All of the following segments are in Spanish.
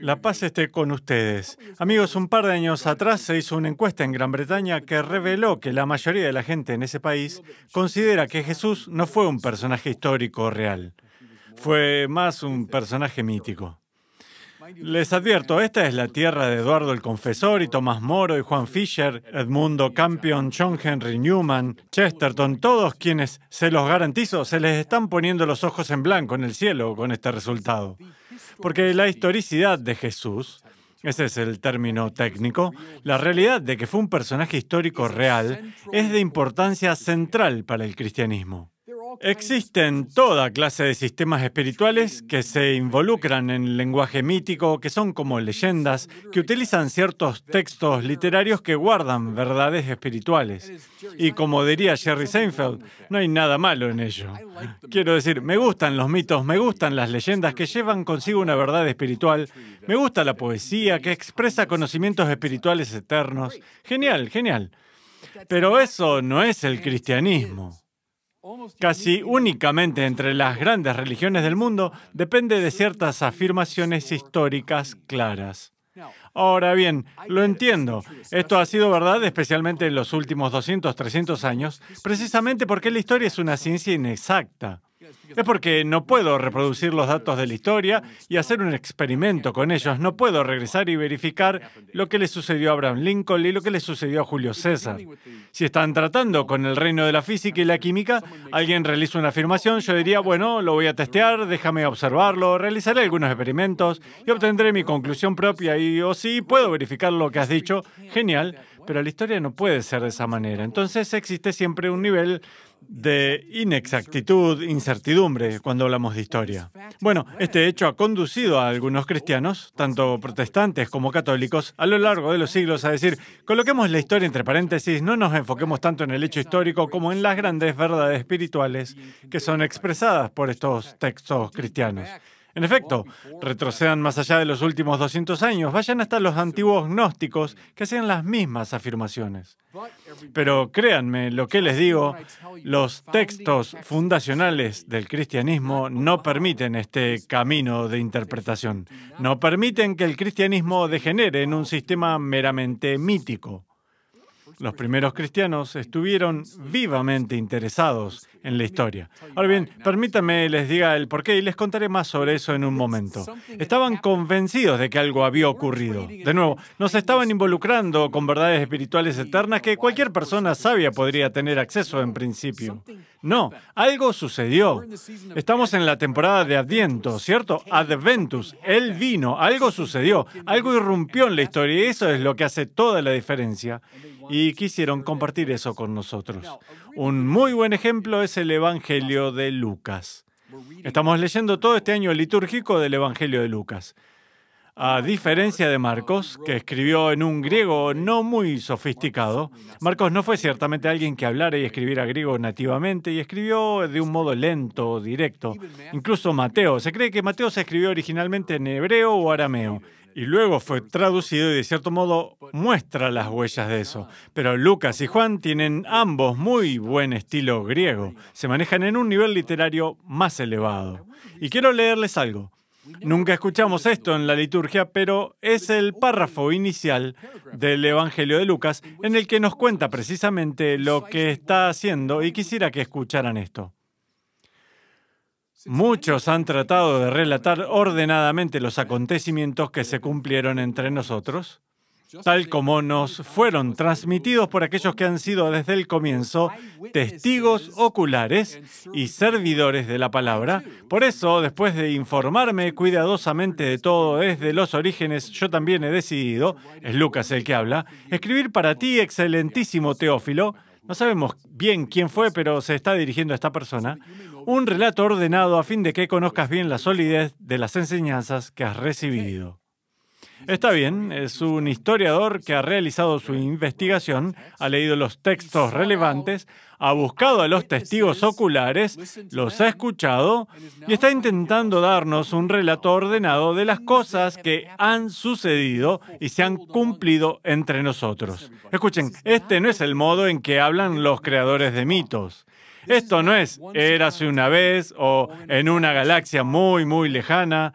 La paz esté con ustedes. Amigos, un par de años atrás se hizo una encuesta en Gran Bretaña que reveló que la mayoría de la gente en ese país considera que Jesús no fue un personaje histórico real, fue más un personaje mítico. Les advierto, esta es la tierra de Eduardo el Confesor y Tomás Moro y Juan Fisher, Edmundo Campion, John Henry Newman, Chesterton, todos quienes, se los garantizo, se les están poniendo los ojos en blanco en el cielo con este resultado. Porque la historicidad de Jesús, ese es el término técnico, la realidad de que fue un personaje histórico real es de importancia central para el cristianismo. Existen toda clase de sistemas espirituales que se involucran en lenguaje mítico, que son como leyendas, que utilizan ciertos textos literarios que guardan verdades espirituales. Y como diría Jerry Seinfeld, no hay nada malo en ello. Quiero decir, me gustan los mitos, me gustan las leyendas que llevan consigo una verdad espiritual, me gusta la poesía que expresa conocimientos espirituales eternos. Genial, genial. Pero eso no es el cristianismo. Casi únicamente entre las grandes religiones del mundo depende de ciertas afirmaciones históricas claras. Ahora bien, lo entiendo. Esto ha sido verdad especialmente en los últimos 200, 300 años, precisamente porque la historia es una ciencia inexacta. Es porque no puedo reproducir los datos de la historia y hacer un experimento con ellos. No puedo regresar y verificar lo que le sucedió a Abraham Lincoln y lo que le sucedió a Julio César. Si están tratando con el reino de la física y la química, alguien realiza una afirmación, yo diría, bueno, lo voy a testear, déjame observarlo, realizaré algunos experimentos y obtendré mi conclusión propia y, o sí, puedo verificar lo que has dicho, genial, pero la historia no puede ser de esa manera. Entonces existe siempre un nivel de inexactitud, incertidumbre cuando hablamos de historia. Bueno, este hecho ha conducido a algunos cristianos, tanto protestantes como católicos, a lo largo de los siglos a decir, coloquemos la historia entre paréntesis, no nos enfoquemos tanto en el hecho histórico como en las grandes verdades espirituales que son expresadas por estos textos cristianos. En efecto, retrocedan más allá de los últimos 200 años, vayan hasta los antiguos gnósticos que hacían las mismas afirmaciones. Pero créanme, lo que les digo, los textos fundacionales del cristianismo no permiten este camino de interpretación, no permiten que el cristianismo degenere en un sistema meramente mítico. Los primeros cristianos estuvieron vivamente interesados en la historia. Ahora bien, permítanme les diga el porqué y les contaré más sobre eso en un momento. Estaban convencidos de que algo había ocurrido. De nuevo, nos estaban involucrando con verdades espirituales eternas que cualquier persona sabia podría tener acceso en principio. No, algo sucedió. Estamos en la temporada de Adviento, ¿cierto? Adventus, él vino, algo sucedió, algo irrumpió en la historia y eso es lo que hace toda la diferencia y quisieron compartir eso con nosotros. Un muy buen ejemplo es el Evangelio de Lucas. Estamos leyendo todo este año litúrgico del Evangelio de Lucas. A diferencia de Marcos, que escribió en un griego no muy sofisticado, Marcos no fue ciertamente alguien que hablara y escribiera griego nativamente y escribió de un modo lento, directo. Incluso Mateo, se cree que Mateo se escribió originalmente en hebreo o arameo y luego fue traducido y de cierto modo muestra las huellas de eso. Pero Lucas y Juan tienen ambos muy buen estilo griego, se manejan en un nivel literario más elevado. Y quiero leerles algo. Nunca escuchamos esto en la liturgia, pero es el párrafo inicial del Evangelio de Lucas en el que nos cuenta precisamente lo que está haciendo y quisiera que escucharan esto. Muchos han tratado de relatar ordenadamente los acontecimientos que se cumplieron entre nosotros, tal como nos fueron transmitidos por aquellos que han sido desde el comienzo testigos oculares y servidores de la palabra. Por eso, después de informarme cuidadosamente de todo desde los orígenes, yo también he decidido, es Lucas el que habla, escribir para ti, excelentísimo Teófilo, no sabemos bien quién fue, pero se está dirigiendo a esta persona, un relato ordenado a fin de que conozcas bien la solidez de las enseñanzas que has recibido. Está bien, es un historiador que ha realizado su investigación, ha leído los textos relevantes, ha buscado a los testigos oculares, los ha escuchado y está intentando darnos un relato ordenado de las cosas que han sucedido y se han cumplido entre nosotros. Escuchen, este no es el modo en que hablan los creadores de mitos. Esto no es hace una vez o en una galaxia muy, muy lejana.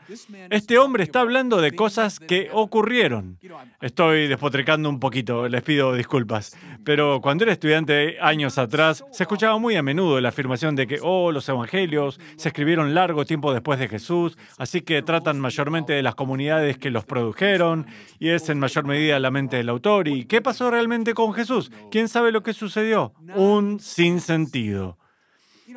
Este hombre está hablando de cosas que ocurrieron. Estoy despotricando un poquito, les pido disculpas. Pero cuando era estudiante años atrás, se escuchaba muy a menudo la afirmación de que, oh, los evangelios se escribieron largo tiempo después de Jesús, así que tratan mayormente de las comunidades que los produjeron y es en mayor medida la mente del autor. ¿Y qué pasó realmente con Jesús? ¿Quién sabe lo que sucedió? Un sinsentido.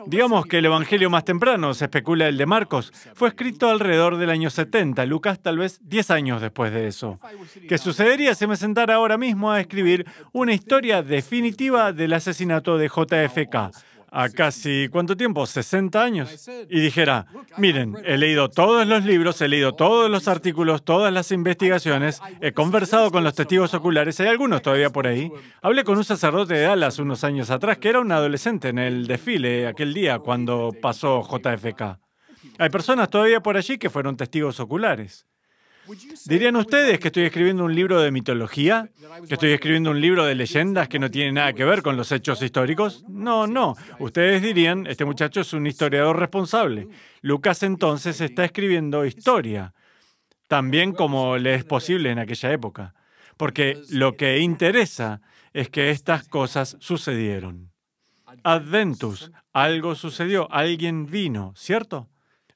Digamos que el Evangelio más temprano, se especula el de Marcos, fue escrito alrededor del año 70, Lucas tal vez 10 años después de eso. ¿Qué sucedería si me sentara ahora mismo a escribir una historia definitiva del asesinato de JFK? a casi, ¿cuánto tiempo? 60 años. Y dijera, miren, he leído todos los libros, he leído todos los artículos, todas las investigaciones, he conversado con los testigos oculares, hay algunos todavía por ahí. Hablé con un sacerdote de Dallas unos años atrás, que era un adolescente en el desfile aquel día cuando pasó JFK. Hay personas todavía por allí que fueron testigos oculares. ¿Dirían ustedes que estoy escribiendo un libro de mitología? ¿Que estoy escribiendo un libro de leyendas que no tiene nada que ver con los hechos históricos? No, no. Ustedes dirían, este muchacho es un historiador responsable. Lucas entonces está escribiendo historia, también como le es posible en aquella época. Porque lo que interesa es que estas cosas sucedieron. Adventus, algo sucedió, alguien vino, ¿cierto?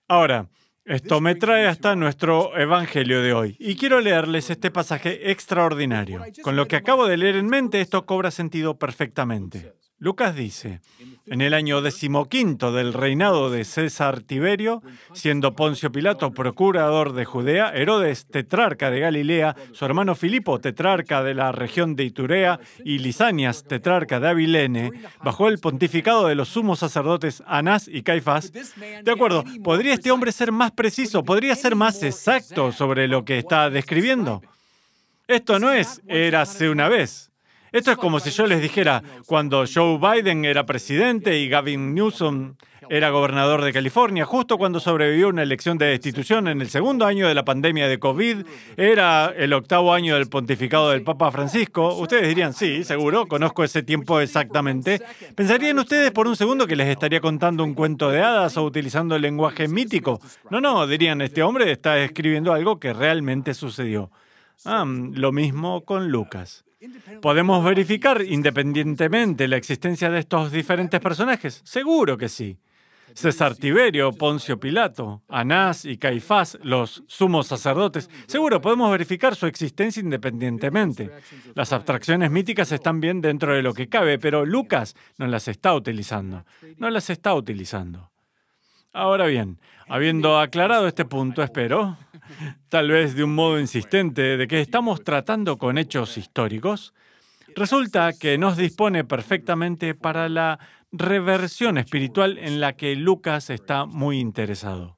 Ahora, esto me trae hasta nuestro Evangelio de hoy. Y quiero leerles este pasaje extraordinario. Con lo que acabo de leer en mente, esto cobra sentido perfectamente. Lucas dice, en el año decimoquinto del reinado de César Tiberio, siendo Poncio Pilato procurador de Judea, Herodes tetrarca de Galilea, su hermano Filipo tetrarca de la región de Iturea y Lisanias tetrarca de Abilene, bajo el pontificado de los sumos sacerdotes Anás y Caifás. De acuerdo, ¿podría este hombre ser más preciso? ¿Podría ser más exacto sobre lo que está describiendo? Esto no es érase una vez. Esto es como si yo les dijera, cuando Joe Biden era presidente y Gavin Newsom era gobernador de California, justo cuando sobrevivió una elección de destitución en el segundo año de la pandemia de COVID, era el octavo año del pontificado del Papa Francisco, ustedes dirían, sí, seguro, conozco ese tiempo exactamente. ¿Pensarían ustedes por un segundo que les estaría contando un cuento de hadas o utilizando el lenguaje mítico? No, no, dirían, este hombre está escribiendo algo que realmente sucedió. Ah, lo mismo con Lucas. ¿Podemos verificar independientemente la existencia de estos diferentes personajes? Seguro que sí. César Tiberio, Poncio Pilato, Anás y Caifás, los sumos sacerdotes, seguro podemos verificar su existencia independientemente. Las abstracciones míticas están bien dentro de lo que cabe, pero Lucas no las está utilizando. No las está utilizando. Ahora bien, habiendo aclarado este punto, espero, tal vez de un modo insistente, de que estamos tratando con hechos históricos, resulta que nos dispone perfectamente para la reversión espiritual en la que Lucas está muy interesado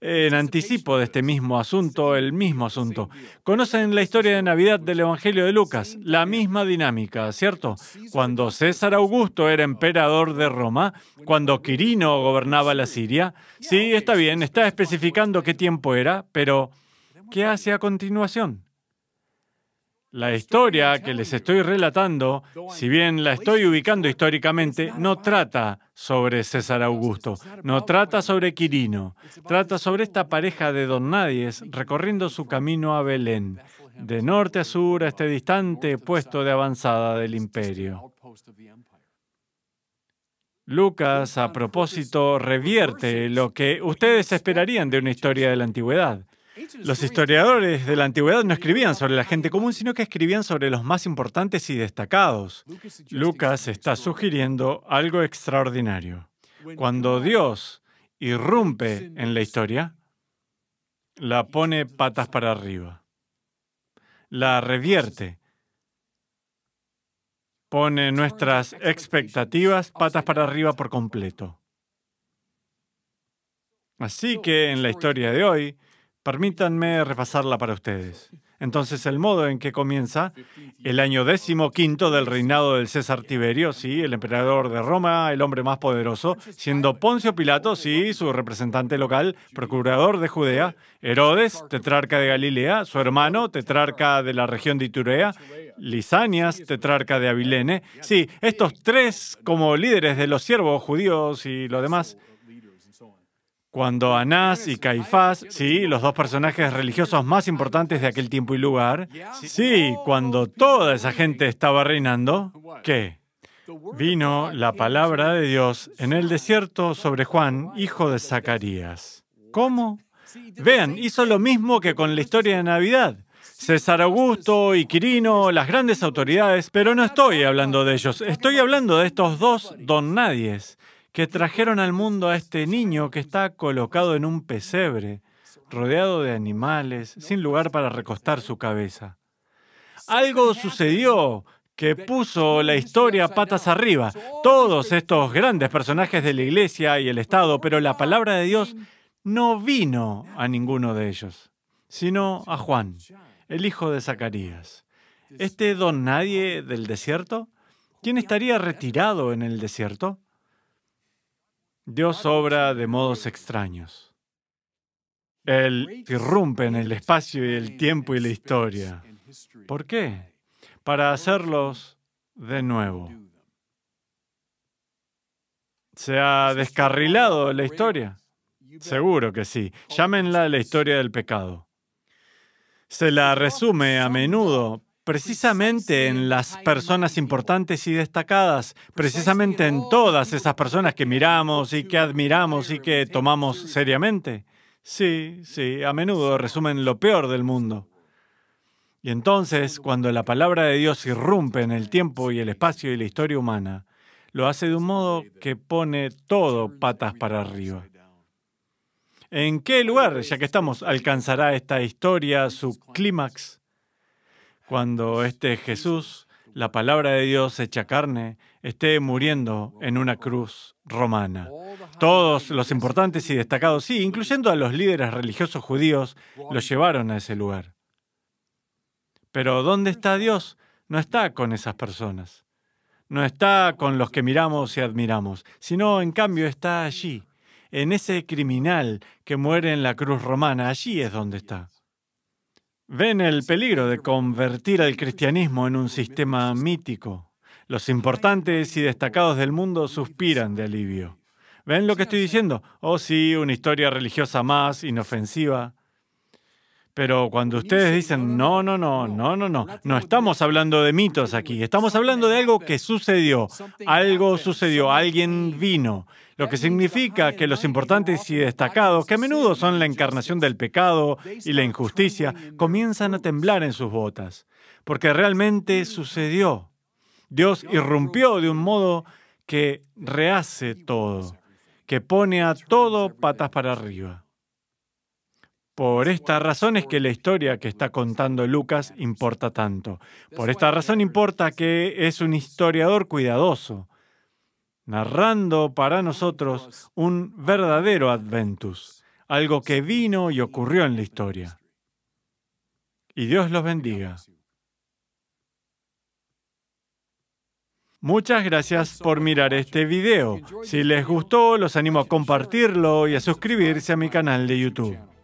en anticipo de este mismo asunto, el mismo asunto. Conocen la historia de Navidad del Evangelio de Lucas, la misma dinámica, ¿cierto? Cuando César Augusto era emperador de Roma, cuando Quirino gobernaba la Siria. Sí, está bien, está especificando qué tiempo era, pero ¿qué hace a continuación? La historia que les estoy relatando, si bien la estoy ubicando históricamente, no trata sobre César Augusto, no trata sobre Quirino, trata sobre esta pareja de don Nadies recorriendo su camino a Belén, de norte a sur a este distante puesto de avanzada del imperio. Lucas, a propósito, revierte lo que ustedes esperarían de una historia de la antigüedad. Los historiadores de la antigüedad no escribían sobre la gente común, sino que escribían sobre los más importantes y destacados. Lucas está sugiriendo algo extraordinario. Cuando Dios irrumpe en la historia, la pone patas para arriba, la revierte, pone nuestras expectativas patas para arriba por completo. Así que en la historia de hoy, Permítanme repasarla para ustedes. Entonces, el modo en que comienza el año décimo quinto del reinado del César Tiberio, sí, el emperador de Roma, el hombre más poderoso, siendo Poncio Pilato, sí, su representante local, procurador de Judea, Herodes, tetrarca de Galilea, su hermano, tetrarca de la región de Iturea, Lisanias, tetrarca de Abilene. Sí, estos tres como líderes de los siervos judíos y lo demás. Cuando Anás y Caifás, sí, los dos personajes religiosos más importantes de aquel tiempo y lugar, sí, cuando toda esa gente estaba reinando, ¿qué? Vino la palabra de Dios en el desierto sobre Juan, hijo de Zacarías. ¿Cómo? Vean, hizo lo mismo que con la historia de Navidad. César Augusto y Quirino, las grandes autoridades, pero no estoy hablando de ellos, estoy hablando de estos dos don nadies que trajeron al mundo a este niño que está colocado en un pesebre, rodeado de animales, sin lugar para recostar su cabeza. Algo sucedió que puso la historia patas arriba. Todos estos grandes personajes de la iglesia y el Estado, pero la palabra de Dios no vino a ninguno de ellos, sino a Juan, el hijo de Zacarías. Este don nadie del desierto, ¿quién estaría retirado en el desierto? Dios obra de modos extraños. Él irrumpe en el espacio y el tiempo y la historia. ¿Por qué? Para hacerlos de nuevo. ¿Se ha descarrilado la historia? Seguro que sí. Llámenla la historia del pecado. Se la resume a menudo, precisamente en las personas importantes y destacadas, precisamente en todas esas personas que miramos y que admiramos y que tomamos seriamente. Sí, sí, a menudo resumen lo peor del mundo. Y entonces, cuando la palabra de Dios irrumpe en el tiempo y el espacio y la historia humana, lo hace de un modo que pone todo patas para arriba. ¿En qué lugar, ya que estamos, alcanzará esta historia su clímax? cuando este Jesús, la palabra de Dios hecha carne, esté muriendo en una cruz romana. Todos los importantes y destacados, sí, incluyendo a los líderes religiosos judíos, lo llevaron a ese lugar. Pero ¿dónde está Dios? No está con esas personas. No está con los que miramos y admiramos, sino en cambio está allí, en ese criminal que muere en la cruz romana. Allí es donde está. Ven el peligro de convertir al cristianismo en un sistema mítico. Los importantes y destacados del mundo suspiran de alivio. ¿Ven lo que estoy diciendo? Oh sí, una historia religiosa más, inofensiva. Pero cuando ustedes dicen, no, no, no, no, no, no, no estamos hablando de mitos aquí, estamos hablando de algo que sucedió, algo sucedió, alguien vino, lo que significa que los importantes y destacados, que a menudo son la encarnación del pecado y la injusticia, comienzan a temblar en sus botas, porque realmente sucedió. Dios irrumpió de un modo que rehace todo, que pone a todo patas para arriba. Por esta razón es que la historia que está contando Lucas importa tanto. Por esta razón importa que es un historiador cuidadoso, narrando para nosotros un verdadero adventus, algo que vino y ocurrió en la historia. Y Dios los bendiga. Muchas gracias por mirar este video. Si les gustó, los animo a compartirlo y a suscribirse a mi canal de YouTube.